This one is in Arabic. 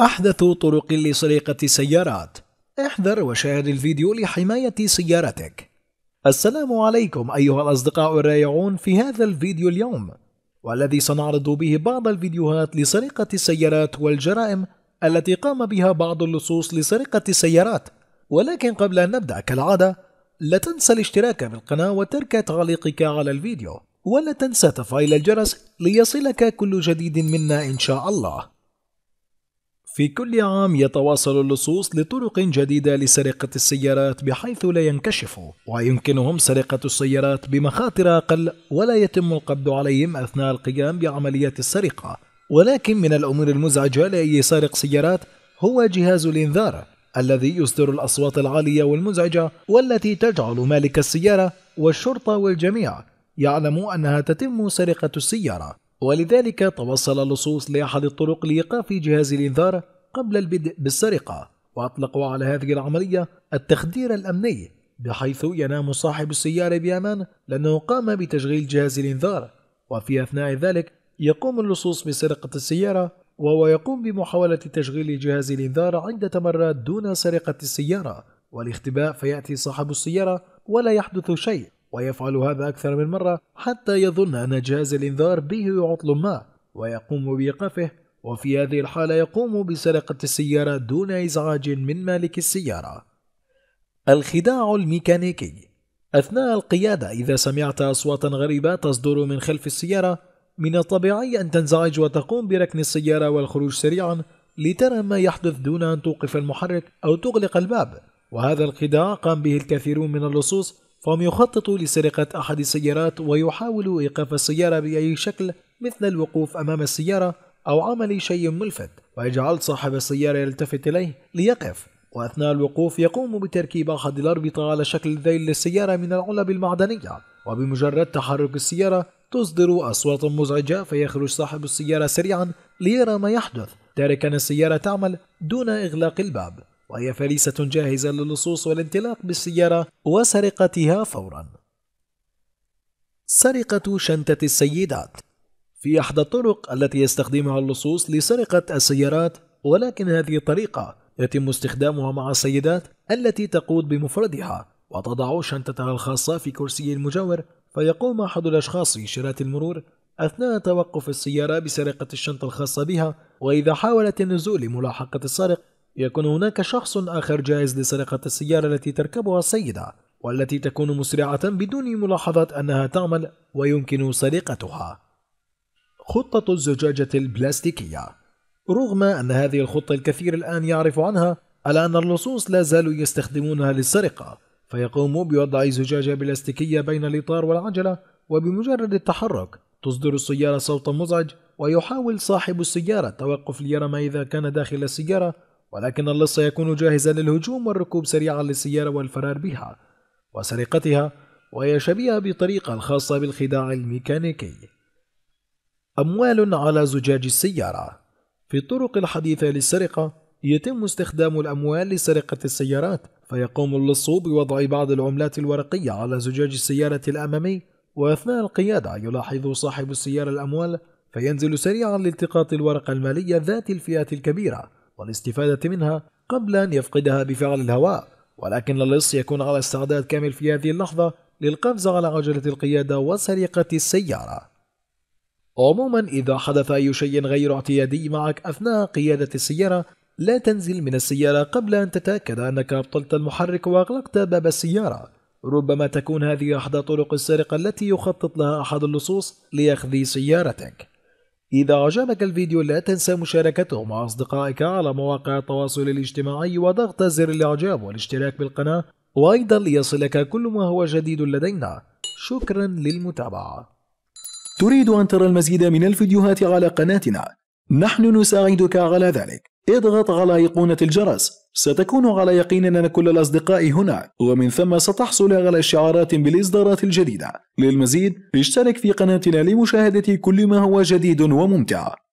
أحدث طرق لسرقة السيارات احذر وشاهد الفيديو لحماية سيارتك السلام عليكم أيها الأصدقاء الرائعون في هذا الفيديو اليوم والذي سنعرض به بعض الفيديوهات لسرقة السيارات والجرائم التي قام بها بعض اللصوص لسرقة السيارات ولكن قبل أن نبدأ كالعادة لا تنسى الاشتراك بالقناة وترك تعليقك على الفيديو ولا تنسى تفعيل الجرس ليصلك كل جديد منا إن شاء الله في كل عام يتواصل اللصوص لطرق جديدة لسرقة السيارات بحيث لا ينكشفوا ويمكنهم سرقة السيارات بمخاطر أقل ولا يتم القبض عليهم أثناء القيام بعمليات السرقة ولكن من الأمور المزعجة لأي سارق سيارات هو جهاز الإنذار الذي يصدر الأصوات العالية والمزعجة والتي تجعل مالك السيارة والشرطة والجميع يعلم أنها تتم سرقة السيارة ولذلك توصل اللصوص لأحد الطرق لإيقاف جهاز الإنذار قبل البدء بالسرقة وأطلقوا على هذه العملية التخدير الأمني بحيث ينام صاحب السيارة بأمان لأنه قام بتشغيل جهاز الإنذار وفي أثناء ذلك يقوم اللصوص بسرقة السيارة وهو يقوم بمحاولة تشغيل جهاز الإنذار عدة مرات دون سرقة السيارة والاختباء فيأتي صاحب السيارة ولا يحدث شيء ويفعل هذا أكثر من مرة حتى يظن أن جهاز الإنذار به عطل ما ويقوم بإيقافه وفي هذه الحالة يقوم بسرقة السيارة دون إزعاج من مالك السيارة. الخداع الميكانيكي أثناء القيادة إذا سمعت أصواتا غريبة تصدر من خلف السيارة من الطبيعي أن تنزعج وتقوم بركن السيارة والخروج سريعا لترى ما يحدث دون أن توقف المحرك أو تغلق الباب وهذا الخداع قام به الكثيرون من اللصوص فهم يخططوا لسرقة أحد السيارات ويحاولوا إيقاف السيارة بأي شكل مثل الوقوف أمام السيارة أو عمل شيء ملفت ويجعل صاحب السيارة يلتفت إليه ليقف وأثناء الوقوف يقوم بتركيب أحد الأربطة على شكل ذيل للسيارة من العلب المعدنية وبمجرد تحرك السيارة تصدر أصوات مزعجة فيخرج صاحب السيارة سريعا ليرى ما يحدث تاركا السيارة تعمل دون إغلاق الباب وهي فريسة جاهزة للصوص والانطلاق بالسيارة وسرقتها فورا سرقة شنطة السيدات في إحدى الطرق التي يستخدمها اللصوص لسرقة السيارات ولكن هذه الطريقة يتم استخدامها مع السيدات التي تقود بمفردها وتضع شنطتها الخاصة في كرسي المجاور فيقوم أحد الأشخاص شراء المرور أثناء توقف السيارة بسرقة الشنطة الخاصة بها وإذا حاولت النزول لملاحقة السارق يكون هناك شخص آخر جاهز لسرقة السيارة التي تركبها السيدة والتي تكون مسرعة بدون ملاحظة أنها تعمل ويمكن سرقتها. خطة الزجاجة البلاستيكية رغم أن هذه الخطة الكثير الآن يعرف عنها على أن اللصوص لا زالوا يستخدمونها للسرقة فيقوموا بوضع زجاجة بلاستيكية بين الإطار والعجلة وبمجرد التحرك تصدر السيارة صوتا مزعج ويحاول صاحب السيارة التوقف ليرى ما إذا كان داخل السيارة ولكن اللص يكون جاهزا للهجوم والركوب سريعا للسيارة والفرار بها وسرقتها وهي شبيهة بطريقة الخاصة بالخداع الميكانيكي أموال على زجاج السيارة في الطرق الحديثة للسرقة يتم استخدام الأموال لسرقة السيارات فيقوم اللص بوضع بعض العملات الورقية على زجاج السيارة الأمامي وأثناء القيادة يلاحظ صاحب السيارة الأموال فينزل سريعا لالتقاط الورقة المالية ذات الفئات الكبيرة والاستفادة منها قبل أن يفقدها بفعل الهواء ولكن اللص يكون على استعداد كامل في هذه اللحظة للقفز على عجلة القيادة وسرقة السيارة عموما إذا حدث أي شيء غير اعتيادي معك أثناء قيادة السيارة لا تنزل من السيارة قبل أن تتأكد أنك أبطلت المحرك وأغلقت باب السيارة ربما تكون هذه إحدى طرق السرقة التي يخطط لها أحد اللصوص لأخذ سيارتك إذا أعجبك الفيديو لا تنسى مشاركته مع أصدقائك على مواقع التواصل الاجتماعي وضغط زر الإعجاب والاشتراك بالقناة وأيضا ليصلك كل ما هو جديد لدينا شكرا للمتابعة تريد أن ترى المزيد من الفيديوهات على قناتنا نحن نساعدك على ذلك اضغط على أيقونة الجرس ستكون على يقين أن كل الأصدقاء هنا ومن ثم ستحصل على إشعارات بالإصدارات الجديدة للمزيد اشترك في قناتنا لمشاهدة كل ما هو جديد وممتع